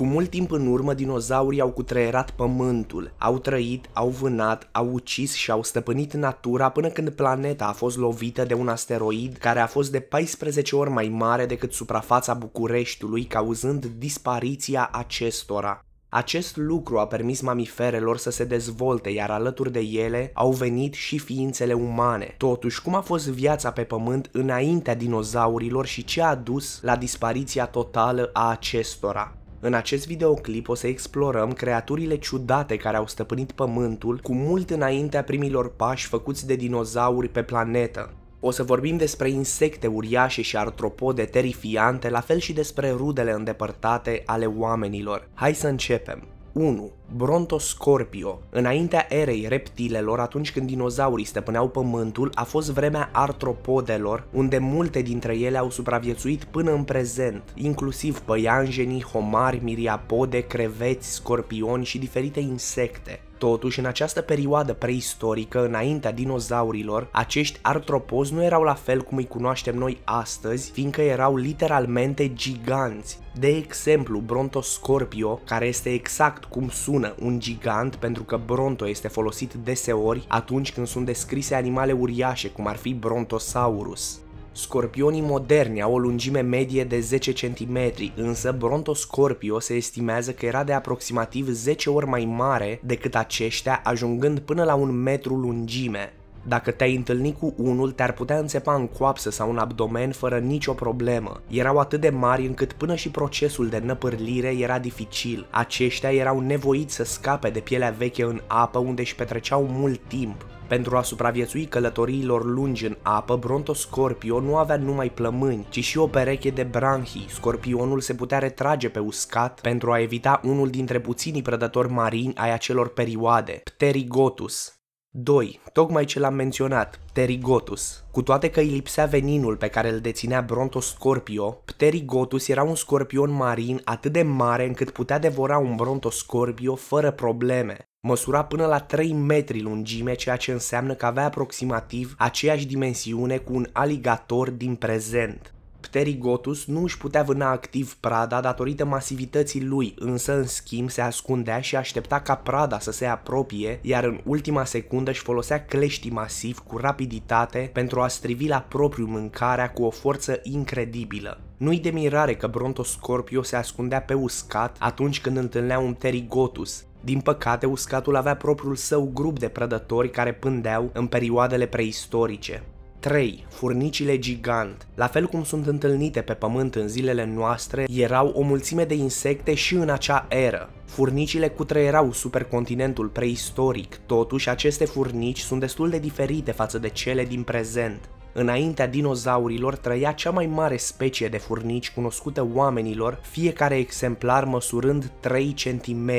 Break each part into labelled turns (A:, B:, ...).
A: Cu mult timp în urmă, dinozaurii au cutreierat pământul, au trăit, au vânat, au ucis și au stăpânit natura până când planeta a fost lovită de un asteroid care a fost de 14 ori mai mare decât suprafața Bucureștiului, cauzând dispariția acestora. Acest lucru a permis mamiferelor să se dezvolte, iar alături de ele au venit și ființele umane. Totuși, cum a fost viața pe pământ înaintea dinozaurilor și ce a dus la dispariția totală a acestora? În acest videoclip o să explorăm creaturile ciudate care au stăpânit pământul cu mult înaintea primilor pași făcuți de dinozauri pe planetă. O să vorbim despre insecte uriașe și artropode terifiante, la fel și despre rudele îndepărtate ale oamenilor. Hai să începem! 1. Brontoscorpio. Înaintea erei reptilelor, atunci când dinozaurii stăpâneau pământul, a fost vremea artropodelor, unde multe dintre ele au supraviețuit până în prezent, inclusiv păianjenii, homari, miriapode, creveți, scorpioni și diferite insecte. Totuși, în această perioadă preistorică, înaintea dinozaurilor, acești artropozi nu erau la fel cum îi cunoaștem noi astăzi, fiindcă erau literalmente giganți. De exemplu, Brontoscorpio, care este exact cum sună un gigant, pentru că Bronto este folosit deseori atunci când sunt descrise animale uriașe, cum ar fi Brontosaurus. Scorpionii moderni au o lungime medie de 10 cm, însă Brontoscorpio se estimează că era de aproximativ 10 ori mai mare decât aceștia, ajungând până la un metru lungime. Dacă te-ai întâlnit cu unul, te-ar putea înțepa în coapsă sau în abdomen fără nicio problemă. Erau atât de mari încât până și procesul de năpârlire era dificil. Aceștia erau nevoiți să scape de pielea veche în apă unde își petreceau mult timp. Pentru a supraviețui călătoriilor lungi în apă, Brontoscorpio nu avea numai plămâni, ci și o pereche de branhii. Scorpionul se putea retrage pe uscat pentru a evita unul dintre puținii prădători marini ai acelor perioade, Pterigotus. 2. Tocmai ce l-am menționat, Pterigotus. Cu toate că îi lipsea veninul pe care îl deținea Brontoscorpio, Pterigotus era un scorpion marin atât de mare încât putea devora un Brontoscorpio fără probleme. Măsura până la 3 metri lungime, ceea ce înseamnă că avea aproximativ aceeași dimensiune cu un aligator din prezent. Pterigotus nu își putea vâna activ prada datorită masivității lui, însă în schimb se ascundea și aștepta ca prada să se apropie, iar în ultima secundă își folosea cleștii masiv cu rapiditate pentru a strivi la propriu mâncarea cu o forță incredibilă. Nu-i de mirare că Brontoscorpio se ascundea pe uscat atunci când întâlnea un pterigotus, din păcate, uscatul avea propriul său grup de prădători care pândeau în perioadele preistorice. 3. Furnicile gigant. La fel cum sunt întâlnite pe pământ în zilele noastre, erau o mulțime de insecte și în acea eră. Furnicile cutreierau supercontinentul preistoric, totuși aceste furnici sunt destul de diferite față de cele din prezent. Înaintea dinozaurilor trăia cea mai mare specie de furnici cunoscută oamenilor, fiecare exemplar măsurând 3 cm.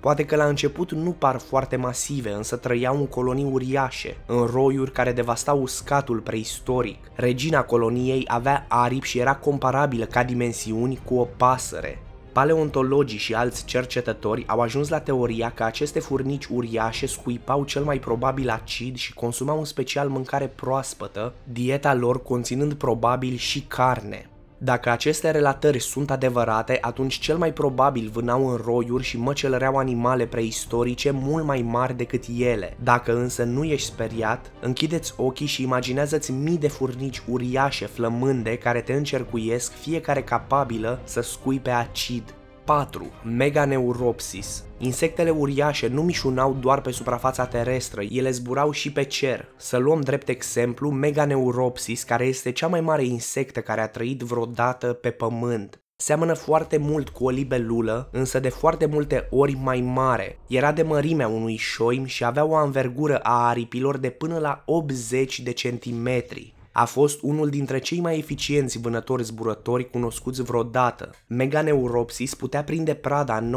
A: Poate că la început nu par foarte masive, însă trăiau în colonii uriașe, în roiuri care devastau uscatul preistoric. Regina coloniei avea aripi și era comparabilă ca dimensiuni cu o pasăre. Paleontologii și alți cercetători au ajuns la teoria că aceste furnici uriașe scuipau cel mai probabil acid și consumau în special mâncare proaspătă, dieta lor conținând probabil și carne. Dacă aceste relatări sunt adevărate, atunci cel mai probabil vânau în roiuri și măcelăreau animale preistorice mult mai mari decât ele. Dacă însă nu ești speriat, închideți ochii și imaginează-ți mii de furnici uriașe flămânde care te încercuiesc, fiecare capabilă să scui pe acid. 4. Meganeuropsis. Insectele uriașe nu mișunau doar pe suprafața terestră, ele zburau și pe cer. Să luăm drept exemplu Meganeuropsis, care este cea mai mare insectă care a trăit vreodată pe pământ. Seamănă foarte mult cu o libelulă, însă de foarte multe ori mai mare. Era de mărimea unui șoim și avea o anvergură a aripilor de până la 80 de centimetri a fost unul dintre cei mai eficienți vânători zburători cunoscuți vreodată. Meganeuropsis putea prinde prada în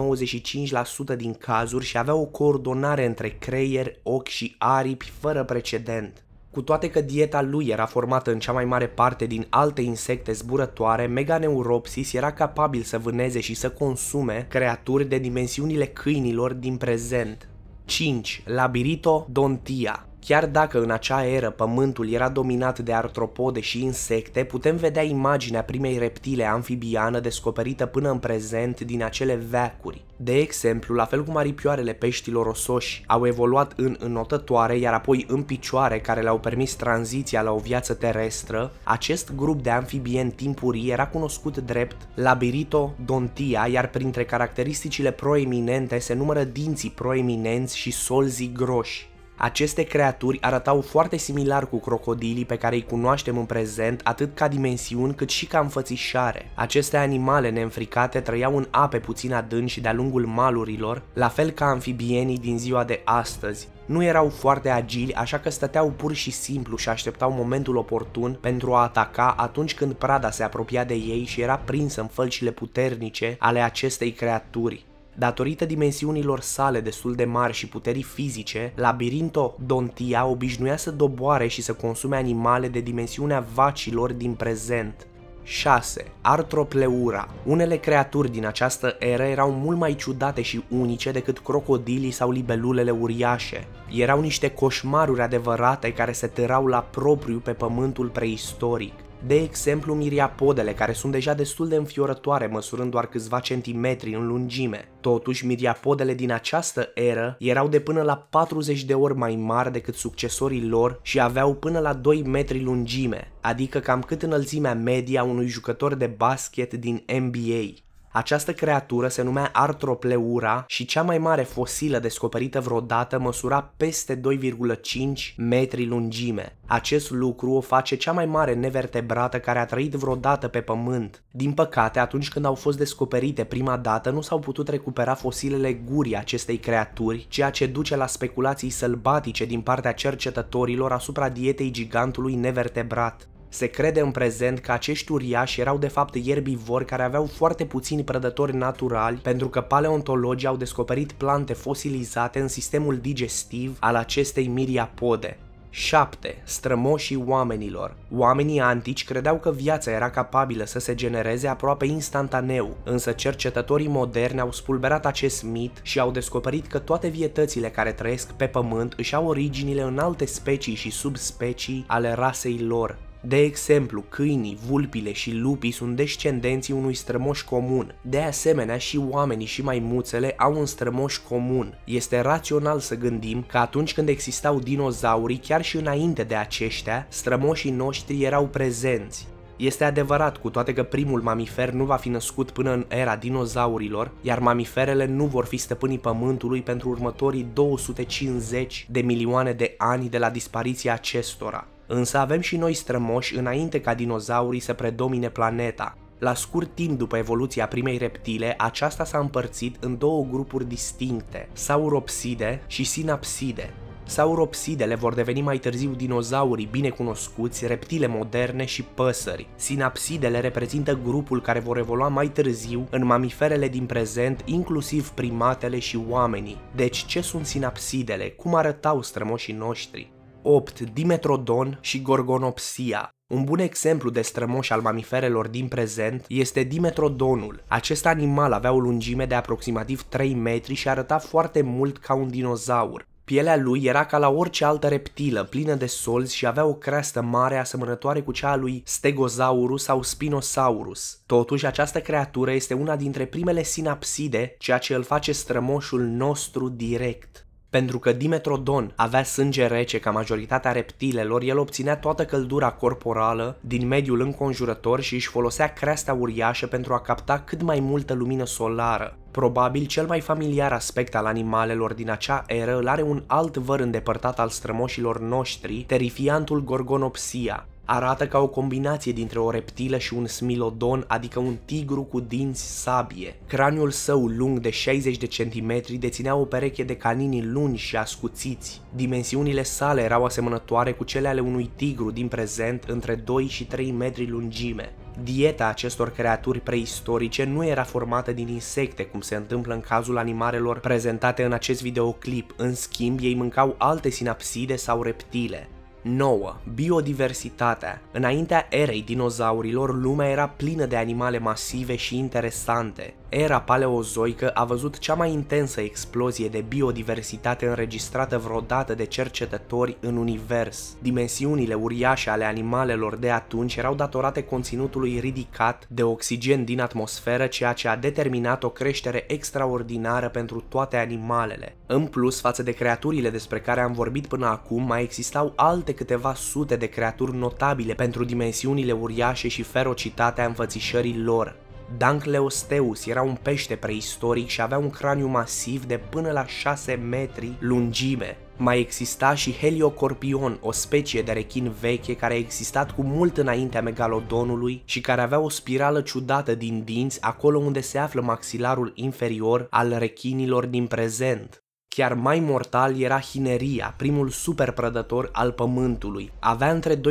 A: 95% din cazuri și avea o coordonare între creier, ochi și aripi fără precedent. Cu toate că dieta lui era formată în cea mai mare parte din alte insecte zburătoare, Meganeuropsis era capabil să vâneze și să consume creaturi de dimensiunile câinilor din prezent. 5. Labirito Dontia Chiar dacă în acea eră pământul era dominat de artropode și insecte, putem vedea imaginea primei reptile anfibiană descoperită până în prezent din acele veacuri. De exemplu, la fel cum aripioarele peștilor osoși au evoluat în înotătoare, iar apoi în picioare care le-au permis tranziția la o viață terestră, acest grup de anfibieni timpurii era cunoscut drept Labirito-Dontia, iar printre caracteristicile proeminente se numără dinții proeminenți și solzii groși. Aceste creaturi arătau foarte similar cu crocodilii pe care îi cunoaștem în prezent, atât ca dimensiuni cât și ca înfățișare. Aceste animale neînfricate trăiau în ape puțin adânci de-a lungul malurilor, la fel ca anfibienii din ziua de astăzi, nu erau foarte agili, așa că stăteau pur și simplu și așteptau momentul oportun pentru a ataca atunci când prada se apropia de ei și era prinsă în fălcile puternice ale acestei creaturi. Datorită dimensiunilor sale destul de mari și puterii fizice, labirinto Dontia obișnuia să doboare și să consume animale de dimensiunea vacilor din prezent. 6. Artropleura. Unele creaturi din această eră erau mult mai ciudate și unice decât crocodilii sau libelulele uriașe. Erau niște coșmaruri adevărate care se tărau la propriu pe pământul preistoric. De exemplu, miriapodele, care sunt deja destul de înfiorătoare, măsurând doar câțiva centimetri în lungime. Totuși, miriapodele din această eră erau de până la 40 de ori mai mari decât succesorii lor și aveau până la 2 metri lungime, adică cam cât înălțimea media unui jucător de basket din NBA. Această creatură se numea Artropleura și cea mai mare fosilă descoperită vreodată măsura peste 2,5 metri lungime. Acest lucru o face cea mai mare nevertebrată care a trăit vreodată pe pământ. Din păcate, atunci când au fost descoperite prima dată, nu s-au putut recupera fosilele gurii acestei creaturi, ceea ce duce la speculații sălbatice din partea cercetătorilor asupra dietei gigantului nevertebrat. Se crede în prezent că acești uriași erau de fapt ierbivori care aveau foarte puțini prădători naturali pentru că paleontologii au descoperit plante fosilizate în sistemul digestiv al acestei miriapode. 7. Strămoșii oamenilor Oamenii antici credeau că viața era capabilă să se genereze aproape instantaneu, însă cercetătorii moderni au spulberat acest mit și au descoperit că toate vietățile care trăiesc pe pământ își au originile în alte specii și subspecii ale rasei lor. De exemplu, câinii, vulpile și lupii sunt descendenții unui strămoș comun. De asemenea, și oamenii și maimuțele au un strămoș comun. Este rațional să gândim că atunci când existau dinozaurii, chiar și înainte de aceștia, strămoșii noștri erau prezenți. Este adevărat, cu toate că primul mamifer nu va fi născut până în era dinozaurilor, iar mamiferele nu vor fi stăpânii pământului pentru următorii 250 de milioane de ani de la dispariția acestora însă avem și noi strămoși înainte ca dinozaurii să predomine planeta. La scurt timp după evoluția primei reptile, aceasta s-a împărțit în două grupuri distincte, sauropside și sinapside. Sauropsidele vor deveni mai târziu dinozaurii binecunoscuți, reptile moderne și păsări. Sinapsidele reprezintă grupul care vor evolua mai târziu în mamiferele din prezent, inclusiv primatele și oamenii. Deci ce sunt sinapsidele? Cum arătau strămoșii noștri? 8. Dimetrodon și Gorgonopsia. Un bun exemplu de strămoș al mamiferelor din prezent este dimetrodonul. Acest animal avea o lungime de aproximativ 3 metri și arăta foarte mult ca un dinozaur. Pielea lui era ca la orice altă reptilă, plină de solzi și avea o creastă mare asemănătoare cu cea a lui Stegosaurus sau Spinosaurus. Totuși, această creatură este una dintre primele sinapside, ceea ce îl face strămoșul nostru direct. Pentru că Dimetrodon avea sânge rece ca majoritatea reptilelor, el obținea toată căldura corporală din mediul înconjurător și își folosea creasta uriașă pentru a capta cât mai multă lumină solară. Probabil cel mai familiar aspect al animalelor din acea eră îl are un alt văr îndepărtat al strămoșilor noștri, terifiantul Gorgonopsia, arată ca o combinație dintre o reptilă și un smilodon, adică un tigru cu dinți sabie. Craniul său lung de 60 de centimetri deținea o pereche de canini lungi și ascuțiți. Dimensiunile sale erau asemănătoare cu cele ale unui tigru din prezent între 2 și 3 metri lungime. Dieta acestor creaturi preistorice nu era formată din insecte, cum se întâmplă în cazul animalelor prezentate în acest videoclip, în schimb ei mâncau alte sinapside sau reptile. 9. Biodiversitatea. Înaintea erei dinozaurilor, lumea era plină de animale masive și interesante. Era paleozoică a văzut cea mai intensă explozie de biodiversitate înregistrată vreodată de cercetători în univers. Dimensiunile uriașe ale animalelor de atunci erau datorate conținutului ridicat de oxigen din atmosferă, ceea ce a determinat o creștere extraordinară pentru toate animalele. În plus, față de creaturile despre care am vorbit până acum, mai existau alte câteva sute de creaturi notabile pentru dimensiunile uriașe și ferocitatea înfățișării lor. Dancleosteus era un pește preistoric și avea un craniu masiv de până la 6 metri lungime. Mai exista și Heliocorpion, o specie de rechin veche care a existat cu mult înaintea megalodonului și care avea o spirală ciudată din dinți acolo unde se află maxilarul inferior al rechinilor din prezent. Chiar mai mortal era Hineria, primul superprădător al pământului. Avea între 2,5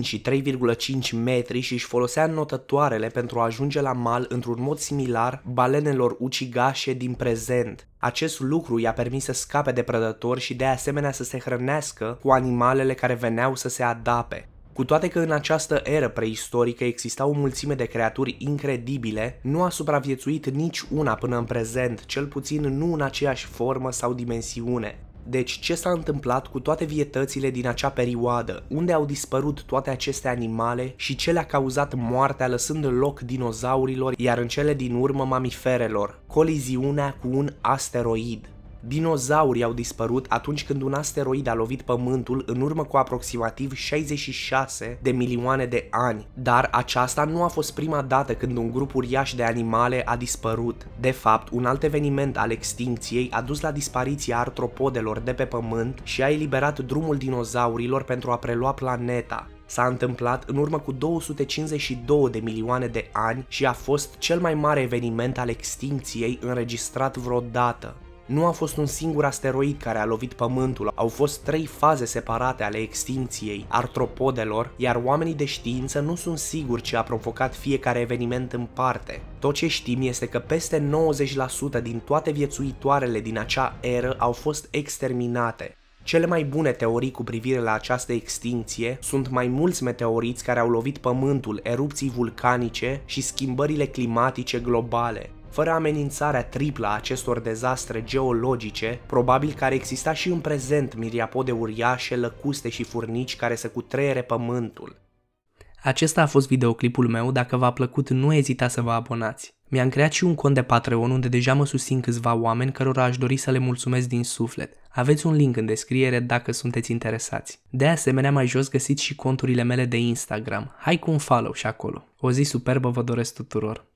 A: și 3,5 metri și își folosea notătoarele pentru a ajunge la mal într-un mod similar balenelor ucigașe din prezent. Acest lucru i-a permis să scape de prădători și de asemenea să se hrănească cu animalele care veneau să se adape. Cu toate că în această eră preistorică exista o mulțime de creaturi incredibile, nu a supraviețuit nici una până în prezent, cel puțin nu în aceeași formă sau dimensiune. Deci ce s-a întâmplat cu toate vietățile din acea perioadă? Unde au dispărut toate aceste animale și ce le-a cauzat moartea lăsând loc dinozaurilor, iar în cele din urmă mamiferelor? Coliziunea cu un asteroid. Dinozaurii au dispărut atunci când un asteroid a lovit Pământul în urmă cu aproximativ 66 de milioane de ani, dar aceasta nu a fost prima dată când un grup uriaș de animale a dispărut. De fapt, un alt eveniment al extinției a dus la dispariția artropodelor de pe Pământ și a eliberat drumul dinozaurilor pentru a prelua planeta s-a întâmplat în urmă cu 252 de milioane de ani și a fost cel mai mare eveniment al extinției înregistrat vreodată. Nu a fost un singur asteroid care a lovit Pământul, au fost trei faze separate ale extinției artropodelor, iar oamenii de știință nu sunt siguri ce a provocat fiecare eveniment în parte. Tot ce știm este că peste 90% din toate viețuitoarele din acea eră au fost exterminate. Cele mai bune teorii cu privire la această extinție sunt mai mulți meteoriți care au lovit pământul, erupții vulcanice și schimbările climatice globale fără amenințarea triplă a acestor dezastre geologice, probabil că exista și în prezent miriapode uriașe, lăcuste și furnici care să cutreiere pământul. Acesta a fost videoclipul meu, dacă v-a plăcut nu ezita să vă abonați. Mi-am creat și un cont de Patreon unde deja mă susțin câțiva oameni cărora aș dori să le mulțumesc din suflet. Aveți un link în descriere dacă sunteți interesați. De asemenea, mai jos găsiți și conturile mele de Instagram. Hai cu un follow și acolo. O zi superbă vă doresc tuturor!